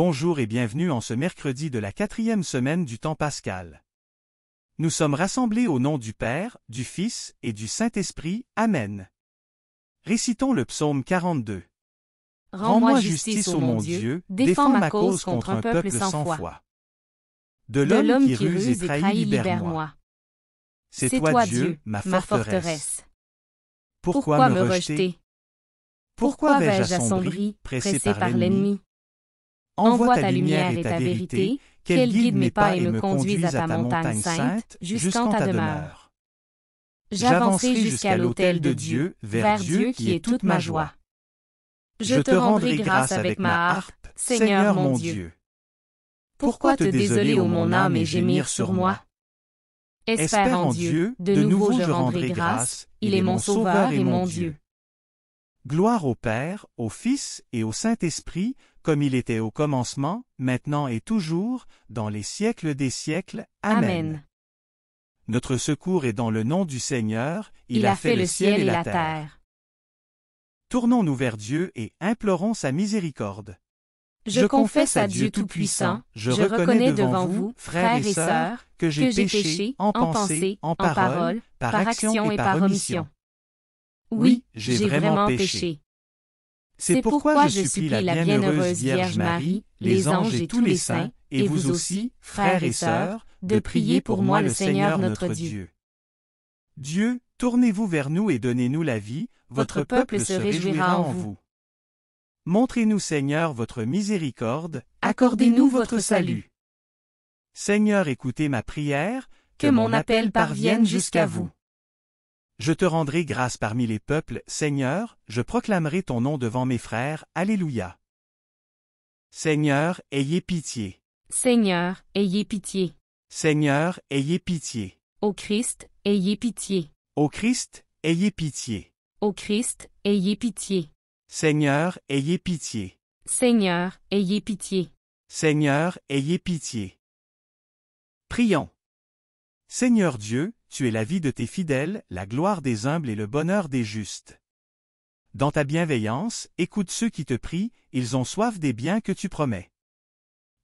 Bonjour et bienvenue en ce mercredi de la quatrième semaine du temps pascal. Nous sommes rassemblés au nom du Père, du Fils et du Saint-Esprit. Amen. Récitons le psaume 42. Rends-moi justice, ô mon Dieu, défends ma cause contre un peuple sans foi. De l'homme qui ruse et trahit, libère-moi. C'est toi, Dieu, ma forteresse. Pourquoi me rejeter Pourquoi vais-je assombri, pressé par l'ennemi Envoie ta lumière et ta vérité, qu'elle guide mes pas et me conduise à ta montagne sainte, jusqu'en ta demeure. J'avancerai jusqu'à l'autel de Dieu, vers Dieu qui est toute ma joie. Je te rendrai grâce avec ma harpe, Seigneur mon Dieu. Pourquoi te désoler, ô mon âme, et gémir sur moi Espère en Dieu, de nouveau je rendrai grâce, il est mon sauveur et mon Dieu. Gloire au Père, au Fils et au Saint-Esprit, comme il était au commencement, maintenant et toujours, dans les siècles des siècles. Amen. Notre secours est dans le nom du Seigneur, il, a, fait, le ciel et la, terre. Tournons-nous vers Dieu et implorons sa miséricorde. Je confesse à Dieu Tout-Puissant, je, reconnais devant vous, frères et sœurs, que j'ai péché en pensée, en parole, par action et par omission. Oui, j'ai vraiment, péché. C'est pourquoi je supplie la bienheureuse Vierge Marie, les anges et tous les saints, et vous aussi, frères et sœurs, de prier pour moi le Seigneur notre Dieu. Dieu, tournez-vous vers nous et donnez-nous la vie, votre peuple se réjouira en vous. Montrez-nous, Seigneur, votre miséricorde, accordez-nous votre salut. Seigneur, écoutez ma prière, que mon appel parvienne jusqu'à vous. Je te rendrai grâce parmi les peuples, Seigneur, je proclamerai ton nom devant mes frères, Alléluia. Seigneur, ayez pitié. Seigneur, ayez pitié. Seigneur, ayez pitié. Au Christ, ayez pitié. Au Christ, ayez pitié. Au Christ, ayez pitié. Seigneur, ayez pitié. Seigneur, ayez pitié. Seigneur, ayez pitié. Prions. Seigneur Dieu, tu es la vie de tes fidèles, la gloire des humbles et le bonheur des justes. Dans ta bienveillance, écoute ceux qui te prient, ils ont soif des biens que tu promets.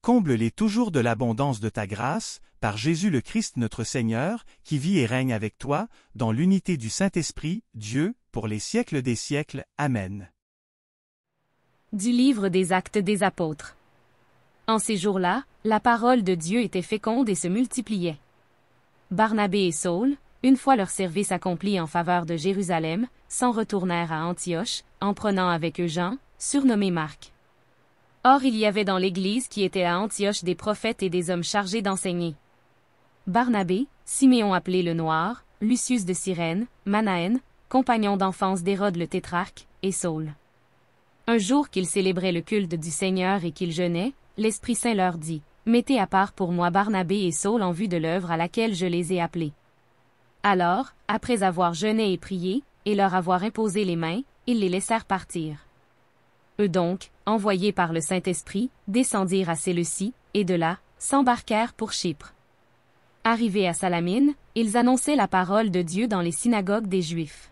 Comble-les toujours de l'abondance de ta grâce, par Jésus le Christ notre Seigneur, qui vit et règne avec toi, dans l'unité du Saint-Esprit, Dieu, pour les siècles des siècles. Amen. Du livre des actes des apôtres. En ces jours-là, la parole de Dieu était féconde et se multipliait. Barnabé et Saul, une fois leur service accompli en faveur de Jérusalem, s'en retournèrent à Antioche, en prenant avec eux Jean, surnommé Marc. Or il y avait dans l'Église qui était à Antioche des prophètes et des hommes chargés d'enseigner. Barnabé, Siméon appelé le Noir, Lucius de Cyrène, Manaen, compagnon d'enfance d'Hérode le Tétrarque, et Saul. Un jour qu'ils célébraient le culte du Seigneur et qu'ils jeûnaient, l'Esprit Saint leur dit, Mettez à part pour moi Barnabé et Saul en vue de l'œuvre à laquelle je les ai appelés. Alors, après avoir jeûné et prié, et leur avoir imposé les mains, ils les laissèrent partir. Eux donc, envoyés par le Saint-Esprit, descendirent à Séleucie, et de là, s'embarquèrent pour Chypre. Arrivés à Salamine, ils annonçaient la parole de Dieu dans les synagogues des Juifs.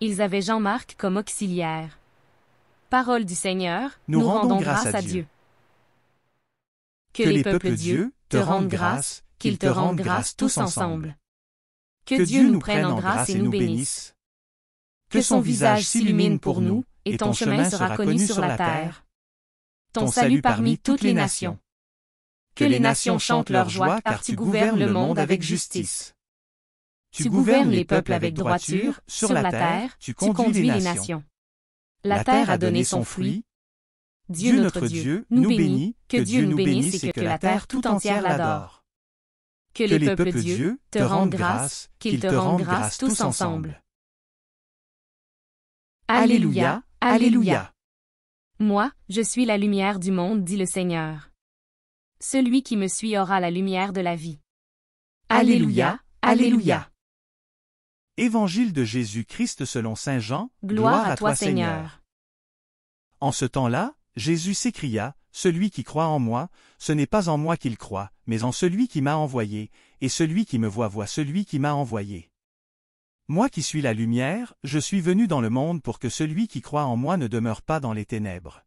Ils avaient Jean-Marc comme auxiliaire. Parole du Seigneur, nous, rendons, grâce, à, Dieu. Que, les peuples Dieu te rendent grâce, qu'ils te rendent grâce tous ensemble. Que Dieu nous prenne en grâce et nous bénisse. Que son visage s'illumine pour nous, et ton chemin sera connu sur la terre. Ton salut parmi toutes les nations. Que les nations chantent leur joie car tu gouvernes le monde avec justice. Tu gouvernes les peuples avec droiture, sur la terre, tu conduis les nations. La terre a donné son fruit, Dieu notre Dieu, nous bénit, que Dieu nous bénisse et que la terre tout entière l'adore. Que les peuples Dieu te rendent grâce, qu'ils te rendent grâce tous ensemble. Alléluia, Alléluia. Moi, je suis la lumière du monde, dit le Seigneur. Celui qui me suit aura la lumière de la vie. Alléluia, Alléluia. Évangile de Jésus-Christ selon Saint Jean. Gloire, à toi Seigneur. En ce temps-là, Jésus s'écria, Celui qui croit en moi, ce n'est pas en moi qu'il croit, mais en celui qui m'a envoyé, et celui qui me voit voit celui qui m'a envoyé. Moi qui suis la lumière, je suis venu dans le monde pour que celui qui croit en moi ne demeure pas dans les ténèbres.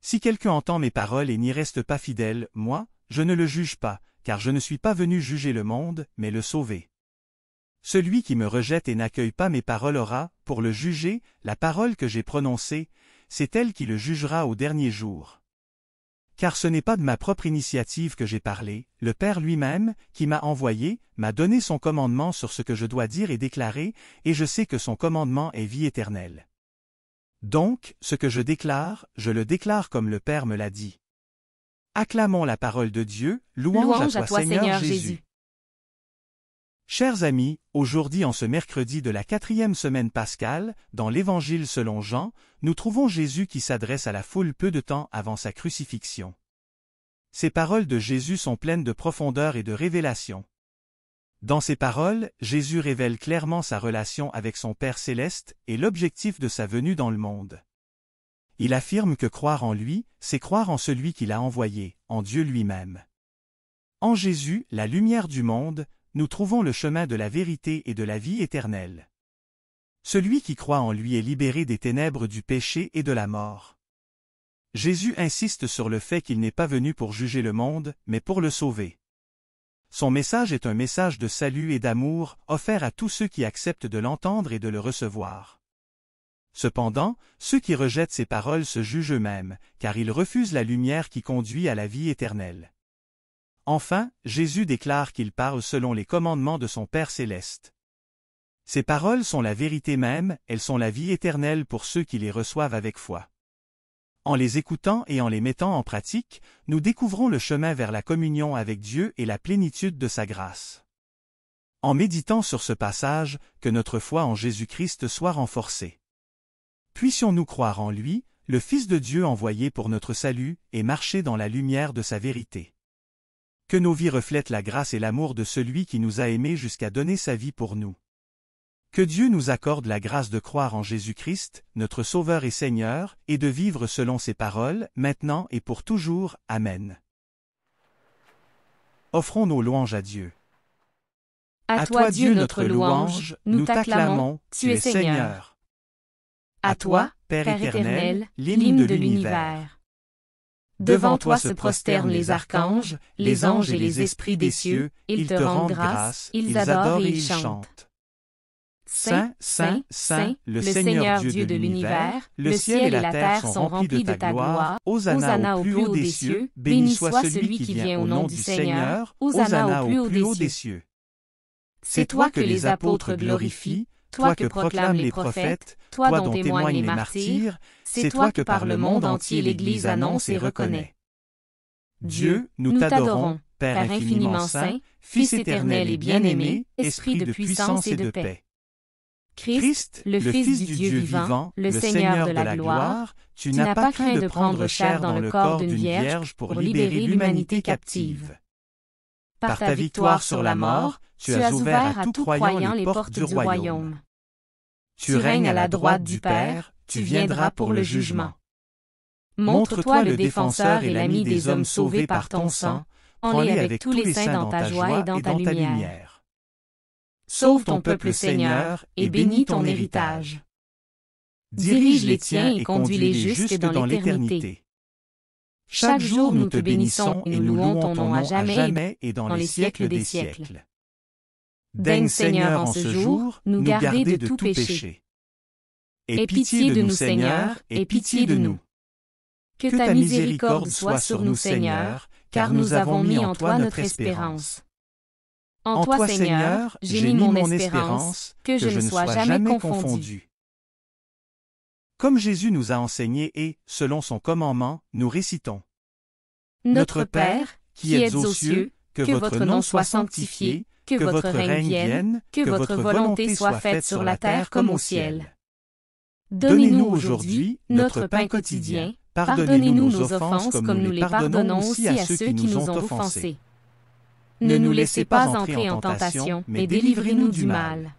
Si quelqu'un entend mes paroles et n'y reste pas fidèle, moi, je ne le juge pas, car je ne suis pas venu juger le monde, mais le sauver. Celui qui me rejette et n'accueille pas mes paroles aura, pour le juger, la parole que j'ai prononcée, c'est elle qui le jugera au dernier jour. Car ce n'est pas de ma propre initiative que j'ai parlé, le Père lui-même, qui m'a envoyé, m'a donné son commandement sur ce que je dois dire et déclarer, et je sais que son commandement est vie éternelle. Donc, ce que je déclare, je le déclare comme le Père me l'a dit. Acclamons la parole de Dieu, louange, à, toi, Seigneur, Jésus. Chers amis, aujourd'hui en ce mercredi de la quatrième semaine pascale, dans l'Évangile selon Jean, nous trouvons Jésus qui s'adresse à la foule peu de temps avant sa crucifixion. Ces paroles de Jésus sont pleines de profondeur et de révélation. Dans ces paroles, Jésus révèle clairement sa relation avec son Père céleste et l'objectif de sa venue dans le monde. Il affirme que croire en lui, c'est croire en celui qui l'a envoyé, en Dieu lui-même. En Jésus, la lumière du monde, nous trouvons le chemin de la vérité et de la vie éternelle. Celui qui croit en lui est libéré des ténèbres du péché et de la mort. Jésus insiste sur le fait qu'il n'est pas venu pour juger le monde, mais pour le sauver. Son message est un message de salut et d'amour offert à tous ceux qui acceptent de l'entendre et de le recevoir. Cependant, ceux qui rejettent ses paroles se jugent eux-mêmes, car ils refusent la lumière qui conduit à la vie éternelle. Enfin, Jésus déclare qu'il parle selon les commandements de son Père céleste. Ces paroles sont la vérité même, elles sont la vie éternelle pour ceux qui les reçoivent avec foi. En les écoutant et en les mettant en pratique, nous découvrons le chemin vers la communion avec Dieu et la plénitude de sa grâce. En méditant sur ce passage, que notre foi en Jésus-Christ soit renforcée. Puissions-nous croire en lui, le Fils de Dieu envoyé pour notre salut, et marcher dans la lumière de sa vérité. Que nos vies reflètent la grâce et l'amour de celui qui nous a aimés jusqu'à donner sa vie pour nous. Que Dieu nous accorde la grâce de croire en Jésus-Christ, notre Sauveur et Seigneur, et de vivre selon ses paroles, maintenant et pour toujours. Amen. Offrons nos louanges à Dieu. À, toi, Dieu, notre louange, nous t'acclamons, tu es Seigneur. À toi, Père éternel, l'hymne de l'univers. Devant toi se prosternent les archanges, les anges et les esprits des cieux, ils te rendent grâce, ils adorent et ils chantent. Saint, Saint, Saint, le Seigneur Dieu de l'univers, le ciel et la terre sont remplis de ta gloire. Hosanna au plus haut des cieux, béni soit celui qui vient au nom du Seigneur. Hosanna au plus haut des cieux. C'est toi que les apôtres glorifient, toi que proclament les prophètes, toi dont témoignent les martyrs, c'est toi que par le monde entier l'Église annonce et reconnaît. Dieu, nous t'adorons, Père infiniment saint, Fils éternel et bien-aimé, Esprit de puissance et de paix. Christ, le Fils du Dieu vivant, le Seigneur de la gloire, tu n'as pas craint de prendre chair dans le corps d'une vierge pour libérer l'humanité captive. Par ta victoire sur la mort, tu as ouvert à tout croyant les portes du royaume. Tu règnes à la droite du Père, tu viendras pour le jugement. Montre-toi le défenseur et l'ami des hommes sauvés par ton sang, prends-les avec tous les saints dans ta joie et dans ta lumière. Sauve ton peuple Seigneur, et bénis ton héritage. Dirige les tiens et conduis les justes dans l'éternité. Chaque jour nous te bénissons et nous louons ton nom à jamais et dans les siècles des siècles. Daigne Seigneur en ce jour nous garder de tout péché. Et pitié de nous Seigneur, et pitié de nous. Que ta miséricorde soit sur nous Seigneur, car nous avons mis en toi notre espérance. En toi Seigneur, j'ai mis mon espérance, que je ne sois jamais confondu. Comme Jésus nous a enseigné et, selon son commandement, nous récitons. Notre Père, qui es aux cieux, que votre nom soit sanctifié, que, votre règne vienne, que votre volonté soit faite sur la terre comme au ciel. Donnez-nous aujourd'hui notre pain quotidien, pardonnez-nous nos offenses comme nous les pardonnons aussi à ceux qui nous ont offensés. Ne nous laissez pas entrer en tentation, mais délivrez-nous du mal.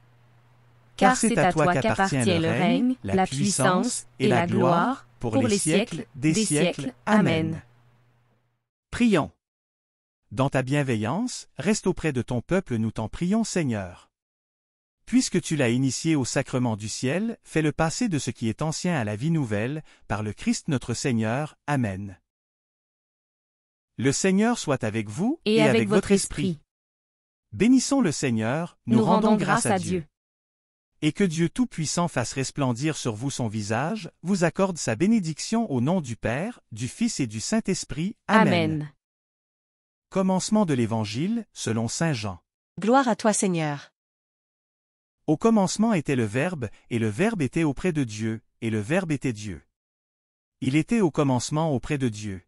Car c'est à toi qu'appartient le règne, la puissance et la gloire, pour les siècles des siècles. Amen. Prions. Dans ta bienveillance, reste auprès de ton peuple nous t'en prions Seigneur. Puisque tu l'as initié au sacrement du ciel, fais-le passer de ce qui est ancien à la vie nouvelle, par le Christ notre Seigneur. Amen. Le Seigneur soit avec vous et, avec, votre esprit. Bénissons le Seigneur, nous, rendons, grâce, à Dieu. Et que Dieu Tout-Puissant fasse resplendir sur vous son visage, vous accorde sa bénédiction au nom du Père, du Fils et du Saint-Esprit. Amen. Commencement de l'Évangile, selon Saint Jean. Gloire à toi Seigneur. Au commencement était le Verbe, et le Verbe était auprès de Dieu, et le Verbe était Dieu. Il était au commencement auprès de Dieu.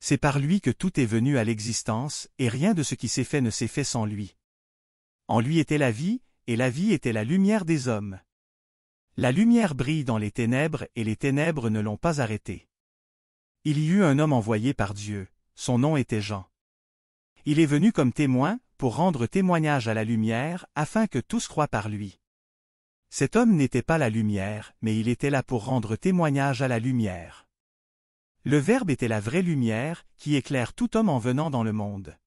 C'est par lui que tout est venu à l'existence, et rien de ce qui s'est fait ne s'est fait sans lui. En lui était la vie, et la vie était la lumière des hommes. La lumière brille dans les ténèbres, et les ténèbres ne l'ont pas arrêtée. Il y eut un homme envoyé par Dieu, son nom était Jean. Il est venu comme témoin, pour rendre témoignage à la lumière, afin que tous croient par lui. Cet homme n'était pas la lumière, mais il était là pour rendre témoignage à la lumière. Le Verbe était la vraie lumière, qui éclaire tout homme en venant dans le monde.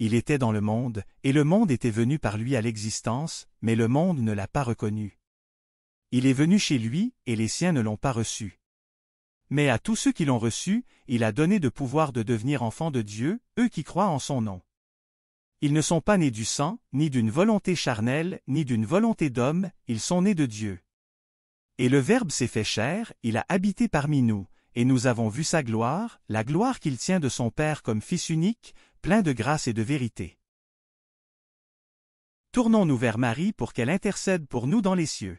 Il était dans le monde, et le monde était venu par lui à l'existence, mais le monde ne l'a pas reconnu. Il est venu chez lui, et les siens ne l'ont pas reçu. Mais à tous ceux qui l'ont reçu, il a donné de pouvoir de devenir enfants de Dieu, eux qui croient en son nom. Ils ne sont pas nés du sang, ni d'une volonté charnelle, ni d'une volonté d'homme, ils sont nés de Dieu. Et le Verbe s'est fait chair, il a habité parmi nous, et nous avons vu sa gloire, la gloire qu'il tient de son Père comme Fils unique, plein de grâce et de vérité. Tournons-nous vers Marie pour qu'elle intercède pour nous dans les cieux.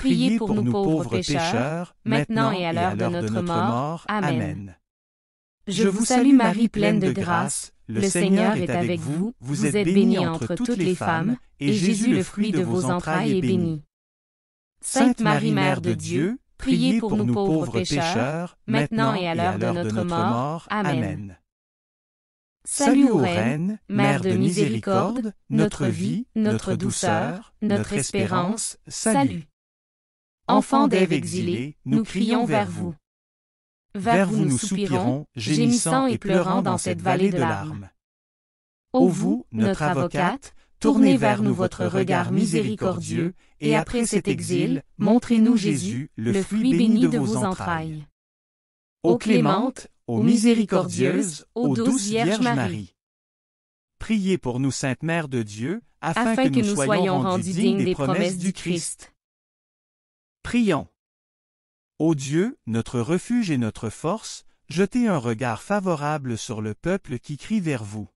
Priez pour, nous pauvres pécheurs, maintenant et à l'heure de, notre, mort. Amen. Je vous salue Marie pleine de grâce, le Seigneur est avec vous, vous êtes bénie entre toutes les femmes, et Jésus le fruit de vos entrailles est béni. Sainte Marie Mère de Dieu, priez pour nous pauvres pécheurs, maintenant et à l'heure de notre mort. Amen. Salut ô Reine, Mère de miséricorde, notre vie, notre douceur, notre espérance, salut. Enfants d'Ève exilés, nous crions vers vous. Vers vous nous soupirons, gémissant et pleurant dans cette vallée de larmes. Ô vous, notre avocate, tournez vers nous votre regard miséricordieux, et après cet exil, montrez-nous Jésus, le fruit béni de vos entrailles. Ô clémente, ô miséricordieuse, ô douce Vierge Marie. Priez pour nous Sainte Mère de Dieu, afin, que, nous soyons rendus dignes des promesses du Christ. Prions. Ô Dieu, notre refuge et notre force, jetez un regard favorable sur le peuple qui crie vers vous.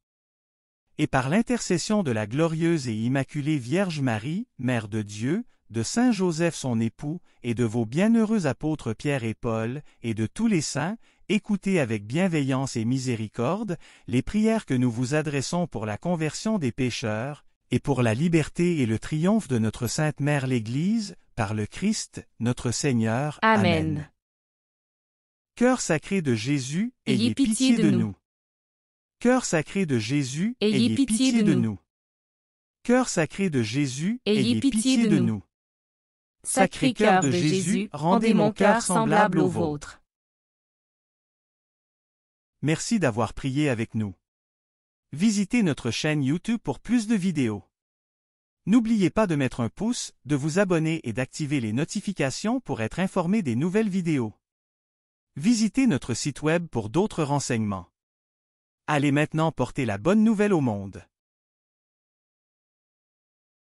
Et par l'intercession de la glorieuse et immaculée Vierge Marie, Mère de Dieu, de Saint Joseph son époux, et de vos bienheureux apôtres Pierre et Paul, et de tous les saints, écoutez avec bienveillance et miséricorde les prières que nous vous adressons pour la conversion des pécheurs, et pour la liberté et le triomphe de notre Sainte Mère l'Église, par le Christ, notre Seigneur. Amen. Cœur sacré de Jésus, ayez pitié de nous. Cœur sacré de Jésus, ayez pitié de nous. Cœur sacré de Jésus, ayez pitié de nous. Sacré cœur de Jésus, rendez mon cœur semblable au vôtre. Merci d'avoir prié avec nous. Visitez notre chaîne YouTube pour plus de vidéos. N'oubliez pas de mettre un pouce, de vous abonner et d'activer les notifications pour être informé des nouvelles vidéos. Visitez notre site web pour d'autres renseignements. Allez maintenant porter la bonne nouvelle au monde.